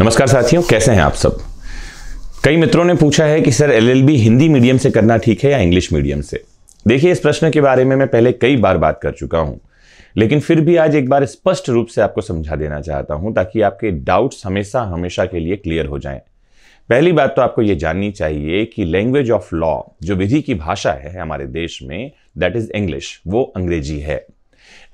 नमस्कार साथियों कैसे हैं आप सब कई मित्रों ने पूछा है कि सर एलएलबी हिंदी मीडियम से करना ठीक है या इंग्लिश मीडियम से देखिए इस प्रश्न के बारे में मैं पहले कई बार बात कर चुका हूं लेकिन फिर भी आज एक बार स्पष्ट रूप से आपको समझा देना चाहता हूं ताकि आपके डाउट्स हमेशा हमेशा के लिए क्लियर हो जाएं पहली बात तो आपको ये जाननी चाहिए कि लैंग्वेज ऑफ लॉ जो विधि की भाषा है हमारे देश में दैट इज इंग्लिश वो अंग्रेजी है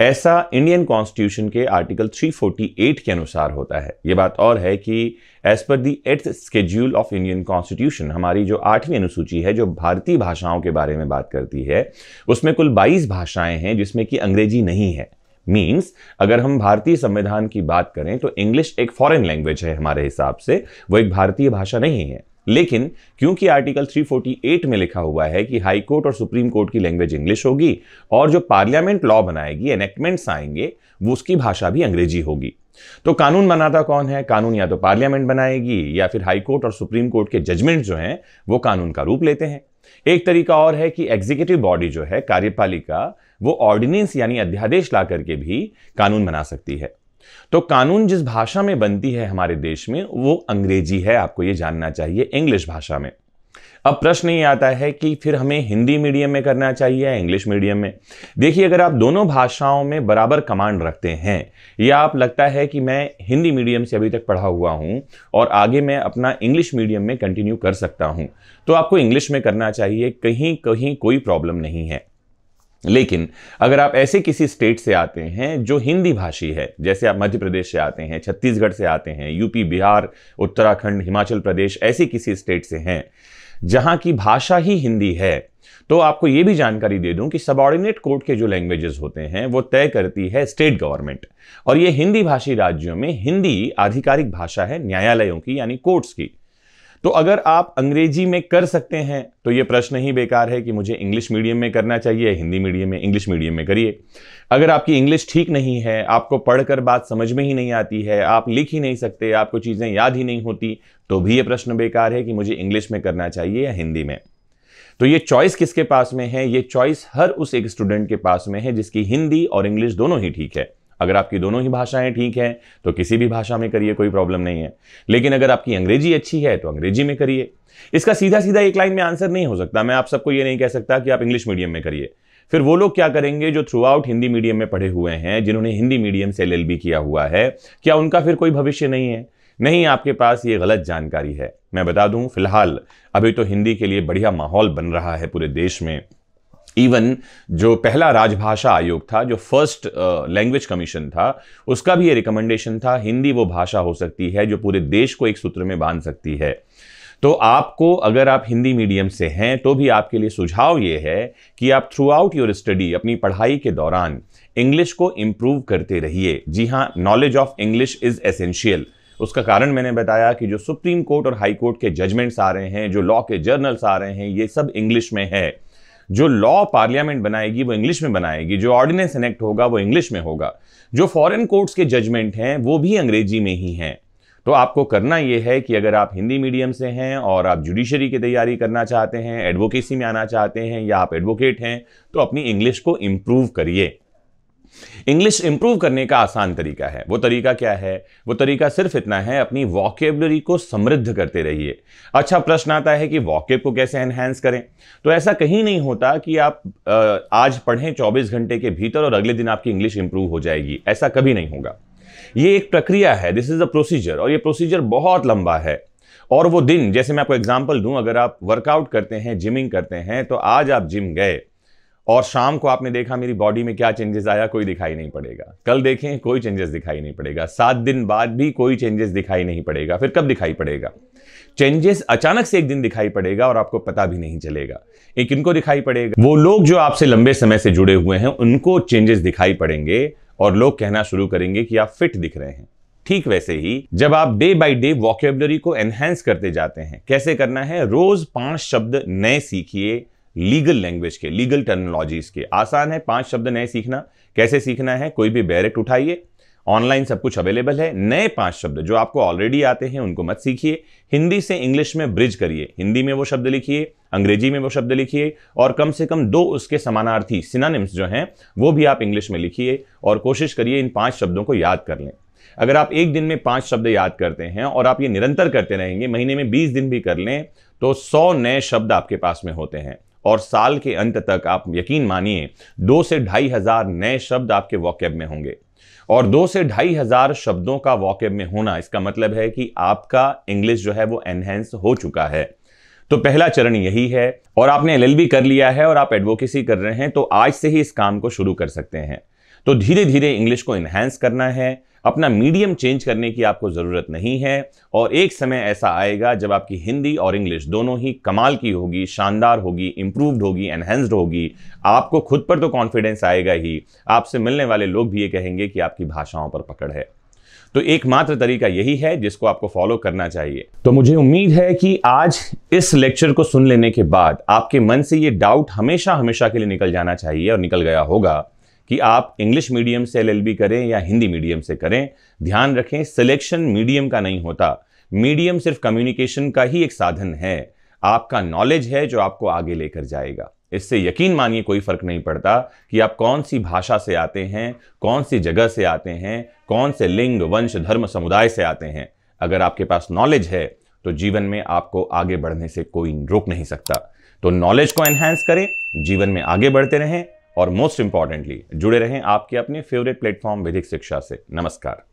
ऐसा इंडियन कॉन्स्टिट्यूशन के आर्टिकल 348 के अनुसार होता है ये बात और है कि as per the eighth schedule of Indian constitution हमारी जो आठवीं अनुसूची है जो भारतीय भाषाओं के बारे में बात करती है उसमें कुल 22 भाषाएं हैं जिसमें कि अंग्रेजी नहीं है मीन्स अगर हम भारतीय संविधान की बात करें तो इंग्लिश एक फॉरेन लैंग्वेज है हमारे हिसाब से वो एक भारतीय भाषा नहीं है लेकिन क्योंकि आर्टिकल 348 में लिखा हुआ है कि हाई कोर्ट और सुप्रीम कोर्ट की लैंग्वेज इंग्लिश होगी और जो पार्लियामेंट लॉ बनाएगी एनेक्टमेंट्स आएंगे वो उसकी भाषा भी अंग्रेजी होगी तो कानून बनाता कौन है कानून या तो पार्लियामेंट बनाएगी या फिर हाई कोर्ट और सुप्रीम कोर्ट के जजमेंट जो हैं वो कानून का रूप लेते हैं एक तरीका और है कि एग्जीक्यूटिव बॉडी जो है कार्यपालिका वो ऑर्डिनेंस यानी अध्यादेश ला करके भी कानून बना सकती है तो कानून जिस भाषा में बनती है हमारे देश में वो अंग्रेजी है आपको ये जानना चाहिए इंग्लिश भाषा में अब प्रश्न ये आता है कि फिर हमें हिंदी मीडियम में करना चाहिए या इंग्लिश मीडियम में देखिए अगर आप दोनों भाषाओं में बराबर कमांड रखते हैं या आप लगता है कि मैं हिंदी मीडियम से अभी तक पढ़ा हुआ हूँ और आगे मैं अपना इंग्लिश मीडियम में कंटिन्यू कर सकता हूँ तो आपको इंग्लिश में करना चाहिए कहीं कहीं कोई प्रॉब्लम नहीं है लेकिन अगर आप ऐसे किसी स्टेट से आते हैं जो हिंदी भाषी है जैसे आप मध्य प्रदेश से आते हैं छत्तीसगढ़ से आते हैं यूपी बिहार उत्तराखंड हिमाचल प्रदेश ऐसे किसी स्टेट से हैं जहाँ की भाषा ही हिंदी है तो आपको ये भी जानकारी दे दूं कि सबॉर्डिनेट कोर्ट के जो लैंग्वेजेस होते हैं वो तय करती है स्टेट गवर्नमेंट और ये हिंदी भाषी राज्यों में हिंदी आधिकारिक भाषा है न्यायालयों की यानी कोर्ट्स की तो अगर आप अंग्रेजी में कर सकते हैं तो ये प्रश्न ही बेकार है कि मुझे इंग्लिश मीडियम में करना चाहिए हिंदी मीडियम में इंग्लिश मीडियम में करिए अगर आपकी इंग्लिश ठीक नहीं है आपको पढ़कर बात समझ में ही नहीं आती है आप लिख ही नहीं सकते आपको चीज़ें याद ही नहीं होती तो भी ये प्रश्न बेकार है कि मुझे इंग्लिश में करना चाहिए या हिंदी में तो ये चॉइस किसके पास में है ये चॉइस हर उस एक स्टूडेंट के पास में है जिसकी हिंदी और इंग्लिश दोनों ही ठीक है अगर आपकी दोनों ही भाषाएं ठीक हैं तो किसी भी भाषा में करिए कोई प्रॉब्लम नहीं है लेकिन अगर आपकी अंग्रेजी अच्छी है तो अंग्रेजी में करिए इसका सीधा सीधा एक लाइन में आंसर नहीं हो सकता मैं आप सबको ये नहीं कह सकता कि आप इंग्लिश मीडियम में करिए फिर वो लोग क्या करेंगे जो थ्रू आउट हिंदी मीडियम में पढ़े हुए हैं जिन्होंने हिंदी मीडियम से एल किया हुआ है क्या उनका फिर कोई भविष्य नहीं है नहीं आपके पास ये गलत जानकारी है मैं बता दूं फिलहाल अभी तो हिंदी के लिए बढ़िया माहौल बन रहा है पूरे देश में इवन जो पहला राजभाषा आयोग था जो फर्स्ट लैंग्वेज कमीशन था उसका भी ये रिकमेंडेशन था हिंदी वो भाषा हो सकती है जो पूरे देश को एक सूत्र में बांध सकती है तो आपको अगर आप हिंदी मीडियम से हैं तो भी आपके लिए सुझाव ये है कि आप थ्रू आउट योर स्टडी अपनी पढ़ाई के दौरान इंग्लिश को इम्प्रूव करते रहिए जी हाँ knowledge of English is essential उसका कारण मैंने बताया कि जो सुप्रीम कोर्ट और हाई कोर्ट के जजमेंट्स आ रहे हैं जो लॉ के जर्नल्स आ रहे हैं ये सब इंग्लिश में है जो लॉ पार्लियामेंट बनाएगी वो इंग्लिश में बनाएगी जो ऑर्डिनेंस इनेक्ट होगा वो इंग्लिश में होगा जो फॉरेन कोर्ट्स के जजमेंट हैं वो भी अंग्रेजी में ही हैं तो आपको करना ये है कि अगर आप हिंदी मीडियम से हैं और आप जुडिशरी की तैयारी करना चाहते हैं एडवोकेसी में आना चाहते हैं या आप एडवोकेट हैं तो अपनी इंग्लिश को इम्प्रूव करिए इंग्लिश इंप्रूव करने का आसान तरीका है वो तरीका क्या है वो तरीका सिर्फ इतना है अपनी वॉकेबलरी को समृद्ध करते रहिए अच्छा प्रश्न आता है कि वॉकेब को कैसे एनहेंस करें तो ऐसा कहीं नहीं होता कि आप आज पढ़ें चौबीस घंटे के भीतर और अगले दिन आपकी इंग्लिश इंप्रूव हो जाएगी ऐसा कभी नहीं होगा ये एक प्रक्रिया है दिस इज अ प्रोसीजर और ये प्रोसीजर बहुत लंबा है और वो दिन जैसे मैं आपको एग्जाम्पल दूं अगर आप वर्कआउट करते हैं जिमिंग करते हैं तो आज आप जिम गए और शाम को आपने देखा मेरी बॉडी में क्या चेंजेस आया कोई दिखाई नहीं पड़ेगा कल देखें कोई चेंजेस दिखाई नहीं पड़ेगा सात दिन बाद भी कोई चेंजेस दिखाई नहीं पड़ेगा फिर कब दिखाई पड़ेगा चेंजेस अचानक से एक दिन दिखाई पड़ेगा और आपको पता भी नहीं चलेगा एक इनको दिखाई पड़ेगा वो लोग जो आपसे लंबे समय से जुड़े हुए हैं उनको चेंजेस दिखाई पड़ेंगे और लोग कहना शुरू करेंगे कि आप फिट दिख रहे हैं ठीक वैसे ही जब आप डे बाई डे वॉकेबलरी को एनहेंस करते जाते हैं कैसे करना है रोज पांच शब्द नए सीखिए लीगल लैंग्वेज के लीगल टर्मिनोलॉजीज के आसान है पांच शब्द नए सीखना कैसे सीखना है कोई भी बैरेट उठाइए ऑनलाइन सब कुछ अवेलेबल है नए पांच शब्द जो आपको ऑलरेडी आते हैं उनको मत सीखिए हिंदी से इंग्लिश में ब्रिज करिए हिंदी में वो शब्द लिखिए अंग्रेजी में वो शब्द लिखिए और कम से कम दो उसके समानार्थी सिनानिम्स जो हैं वो भी आप इंग्लिश में लिखिए और कोशिश करिए इन पांच शब्दों को याद कर लें अगर आप एक दिन में पांच शब्द याद करते हैं और आप ये निरंतर करते रहेंगे महीने में बीस दिन भी कर लें तो सौ नए शब्द आपके पास में होते हैं और साल के अंत तक आप यकीन मानिए दो से ढाई हज़ार नए शब्द आपके वॉकेब में होंगे और दो से ढाई हज़ार शब्दों का वॉकेब में होना इसका मतलब है कि आपका इंग्लिश जो है वो एनहेंस हो चुका है तो पहला चरण यही है और आपने एलएलबी कर लिया है और आप एडवोकेसी कर रहे हैं तो आज से ही इस काम को शुरू कर सकते हैं तो धीरे धीरे इंग्लिश को इन्हेंस करना है अपना मीडियम चेंज करने की आपको ज़रूरत नहीं है और एक समय ऐसा आएगा जब आपकी हिंदी और इंग्लिश दोनों ही कमाल की होगी शानदार होगी इम्प्रूव्ड होगी एनहेंस्ड होगी आपको खुद पर तो कॉन्फिडेंस आएगा ही आपसे मिलने वाले लोग भी ये कहेंगे कि आपकी भाषाओं पर पकड़ है तो एकमात्र तरीका यही है जिसको आपको फॉलो करना चाहिए तो मुझे उम्मीद है कि आज इस लेक्चर को सुन लेने के बाद आपके मन से ये डाउट हमेशा हमेशा के लिए निकल जाना चाहिए और निकल गया होगा कि आप इंग्लिश मीडियम से एल करें या हिंदी मीडियम से करें ध्यान रखें सिलेक्शन मीडियम का नहीं होता मीडियम सिर्फ कम्युनिकेशन का ही एक साधन है आपका नॉलेज है जो आपको आगे लेकर जाएगा इससे यकीन मानिए कोई फर्क नहीं पड़ता कि आप कौन सी भाषा से आते हैं कौन सी जगह से आते हैं कौन से लिंग वंश धर्म समुदाय से आते हैं अगर आपके पास नॉलेज है तो जीवन में आपको आगे बढ़ने से कोई रोक नहीं सकता तो नॉलेज को एनहेंस करें जीवन में आगे बढ़ते रहें और मोस्ट इंपॉर्टेंटली जुड़े रहें आपके अपने फेवरेट प्लेटफॉर्म विधिक शिक्षा से नमस्कार